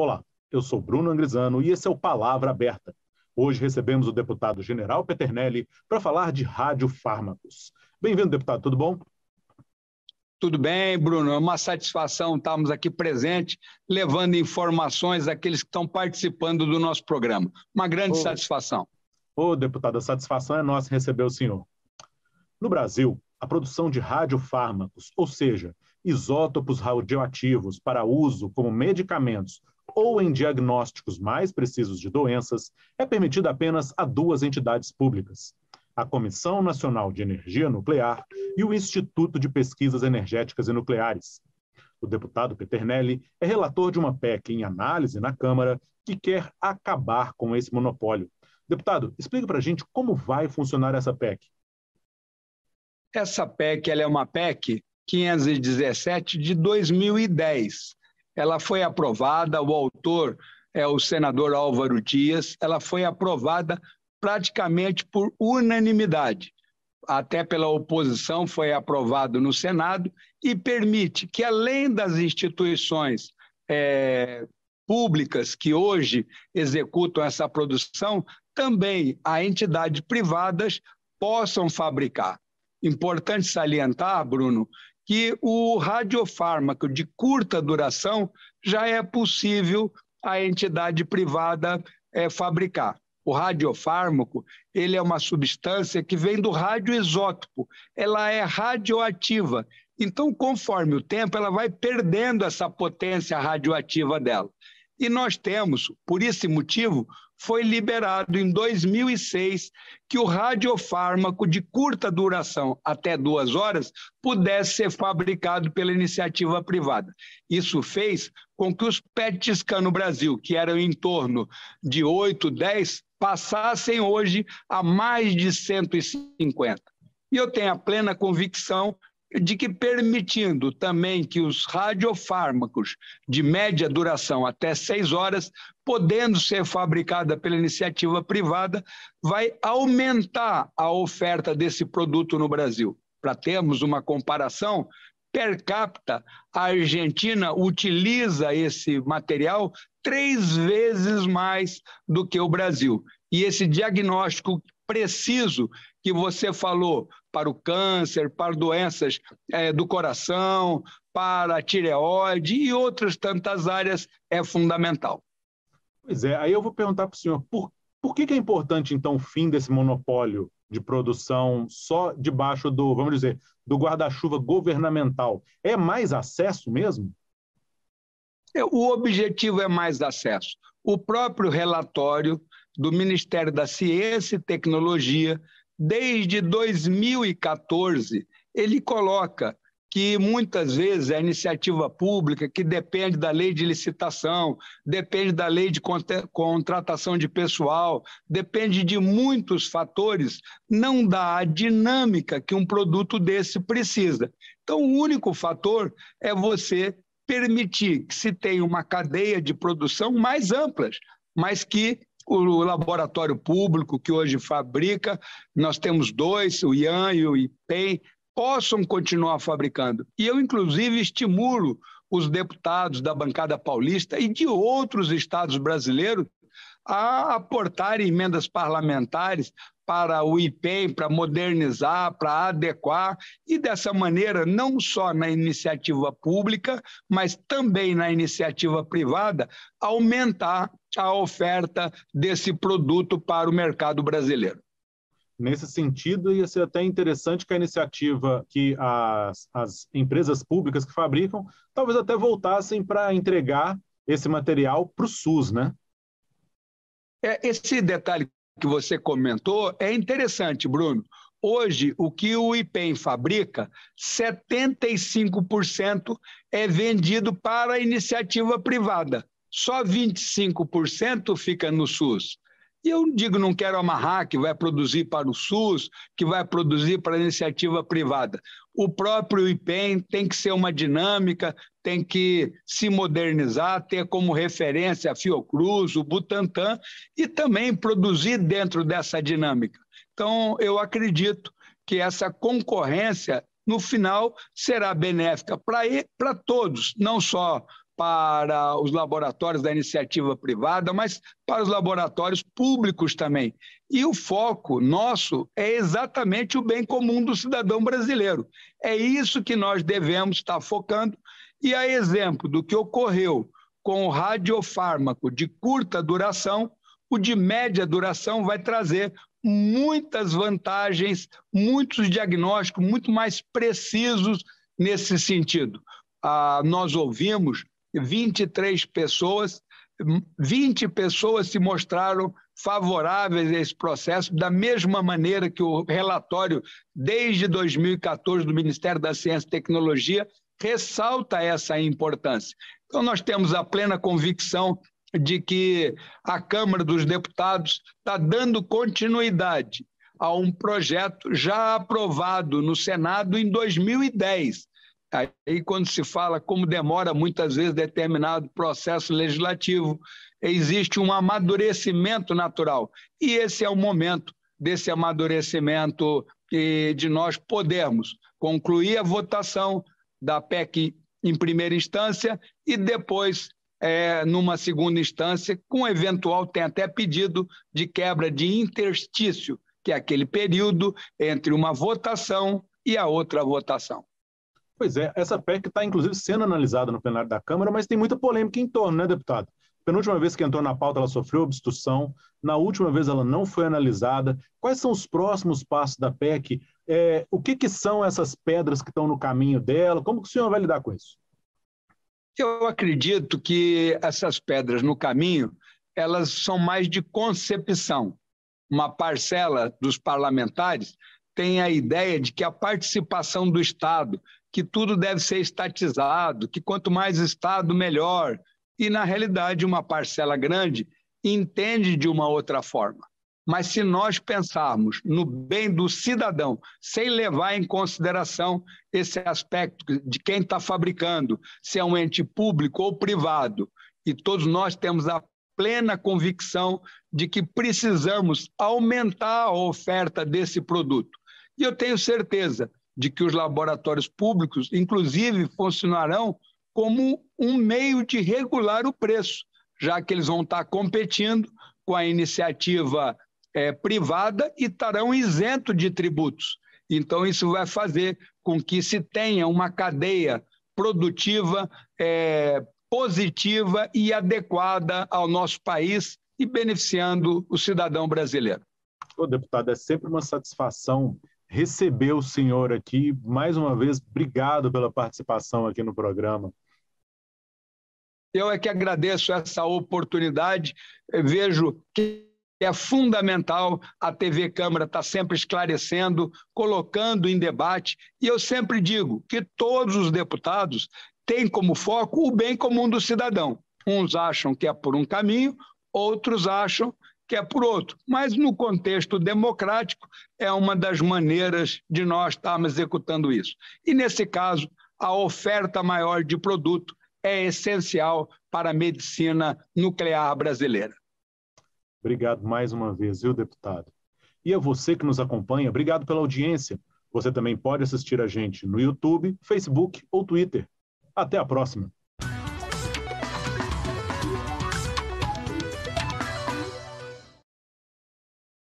Olá, eu sou Bruno Angrizano e esse é o Palavra Aberta. Hoje recebemos o deputado General Peternelli para falar de radiofármacos. Bem-vindo, deputado, tudo bom? Tudo bem, Bruno. É uma satisfação estarmos aqui presentes, levando informações àqueles que estão participando do nosso programa. Uma grande satisfação. Ô, deputado, a satisfação é nossa receber o senhor. No Brasil, a produção de radiofármacos, ou seja, isótopos radioativos para uso como medicamentos ou em diagnósticos mais precisos de doenças, é permitida apenas a duas entidades públicas: a Comissão Nacional de Energia Nuclear e o Instituto de Pesquisas Energéticas e Nucleares. O deputado Peternelli é relator de uma PEC em análise na Câmara que quer acabar com esse monopólio. Deputado, explique para a gente como vai funcionar essa PEC. Essa PEC ela é uma PEC 517 de 2010 ela foi aprovada, o autor é o senador Álvaro Dias, ela foi aprovada praticamente por unanimidade. Até pela oposição foi aprovado no Senado e permite que, além das instituições é, públicas que hoje executam essa produção, também a entidades privadas possam fabricar. Importante salientar, Bruno, que o radiofármaco de curta duração já é possível a entidade privada é, fabricar. O radiofármaco, ele é uma substância que vem do radioisótopo, ela é radioativa. Então, conforme o tempo, ela vai perdendo essa potência radioativa dela. E nós temos, por esse motivo, foi liberado em 2006 que o radiofármaco de curta duração, até duas horas, pudesse ser fabricado pela iniciativa privada. Isso fez com que os PET scan no Brasil, que eram em torno de 8, 10, passassem hoje a mais de 150. E eu tenho a plena convicção de que permitindo também que os radiofármacos de média duração até seis horas, podendo ser fabricada pela iniciativa privada, vai aumentar a oferta desse produto no Brasil. Para termos uma comparação, per capita, a Argentina utiliza esse material três vezes mais do que o Brasil. E esse diagnóstico preciso que você falou para o câncer, para doenças é, do coração, para a tireoide e outras tantas áreas é fundamental. Pois é, aí eu vou perguntar para o senhor, por, por que, que é importante, então, o fim desse monopólio de produção só debaixo do, vamos dizer, do guarda-chuva governamental? É mais acesso mesmo? É, o objetivo é mais acesso. O próprio relatório do Ministério da Ciência e Tecnologia desde 2014, ele coloca que muitas vezes a é iniciativa pública, que depende da lei de licitação, depende da lei de contratação de pessoal, depende de muitos fatores, não dá a dinâmica que um produto desse precisa. Então, o único fator é você permitir que se tenha uma cadeia de produção mais amplas, mas que o laboratório público que hoje fabrica, nós temos dois, o IAN e o IPEM, possam continuar fabricando. E eu, inclusive, estimulo os deputados da bancada paulista e de outros estados brasileiros a aportar emendas parlamentares para o IPEM, para modernizar, para adequar, e dessa maneira, não só na iniciativa pública, mas também na iniciativa privada, aumentar a oferta desse produto para o mercado brasileiro. Nesse sentido, ia ser até interessante que a iniciativa que as, as empresas públicas que fabricam talvez até voltassem para entregar esse material para o SUS, né? É, esse detalhe que você comentou é interessante, Bruno. Hoje, o que o IPEM fabrica, 75% é vendido para a iniciativa privada. Só 25% fica no SUS. E eu digo, não quero amarrar que vai produzir para o SUS, que vai produzir para a iniciativa privada. O próprio IPEM tem que ser uma dinâmica, tem que se modernizar, ter como referência a Fiocruz, o Butantan, e também produzir dentro dessa dinâmica. Então, eu acredito que essa concorrência, no final, será benéfica para todos, não só para os laboratórios da iniciativa privada, mas para os laboratórios públicos também. E o foco nosso é exatamente o bem comum do cidadão brasileiro. É isso que nós devemos estar focando. E a exemplo do que ocorreu com o radiofármaco de curta duração, o de média duração vai trazer muitas vantagens, muitos diagnósticos muito mais precisos nesse sentido. Ah, nós ouvimos 23 pessoas, 20 pessoas se mostraram favoráveis a esse processo, da mesma maneira que o relatório, desde 2014, do Ministério da Ciência e Tecnologia, ressalta essa importância. Então, nós temos a plena convicção de que a Câmara dos Deputados está dando continuidade a um projeto já aprovado no Senado em 2010, Aí, quando se fala como demora muitas vezes determinado processo legislativo, existe um amadurecimento natural. E esse é o momento desse amadurecimento e de nós podermos concluir a votação da PEC em primeira instância e depois é, numa segunda instância, com eventual, tem até pedido de quebra de interstício, que é aquele período entre uma votação e a outra votação. Pois é, essa PEC está inclusive sendo analisada no plenário da Câmara, mas tem muita polêmica em torno, né, deputado? Penúltima vez que entrou na pauta, ela sofreu obstrução. Na última vez, ela não foi analisada. Quais são os próximos passos da PEC? É, o que, que são essas pedras que estão no caminho dela? Como que o senhor vai lidar com isso? Eu acredito que essas pedras no caminho, elas são mais de concepção. Uma parcela dos parlamentares tem a ideia de que a participação do Estado que tudo deve ser estatizado, que quanto mais Estado, melhor. E, na realidade, uma parcela grande entende de uma outra forma. Mas se nós pensarmos no bem do cidadão, sem levar em consideração esse aspecto de quem está fabricando, se é um ente público ou privado, e todos nós temos a plena convicção de que precisamos aumentar a oferta desse produto. E eu tenho certeza de que os laboratórios públicos, inclusive, funcionarão como um meio de regular o preço, já que eles vão estar competindo com a iniciativa é, privada e estarão isentos de tributos. Então, isso vai fazer com que se tenha uma cadeia produtiva é, positiva e adequada ao nosso país e beneficiando o cidadão brasileiro. Ô, deputado, é sempre uma satisfação receber o senhor aqui. Mais uma vez, obrigado pela participação aqui no programa. Eu é que agradeço essa oportunidade. Eu vejo que é fundamental a TV Câmara estar tá sempre esclarecendo, colocando em debate. E eu sempre digo que todos os deputados têm como foco o bem comum do cidadão. Uns acham que é por um caminho, outros acham quer é por outro. Mas, no contexto democrático, é uma das maneiras de nós estarmos executando isso. E, nesse caso, a oferta maior de produto é essencial para a medicina nuclear brasileira. Obrigado mais uma vez, viu, deputado? E a você que nos acompanha, obrigado pela audiência. Você também pode assistir a gente no YouTube, Facebook ou Twitter. Até a próxima!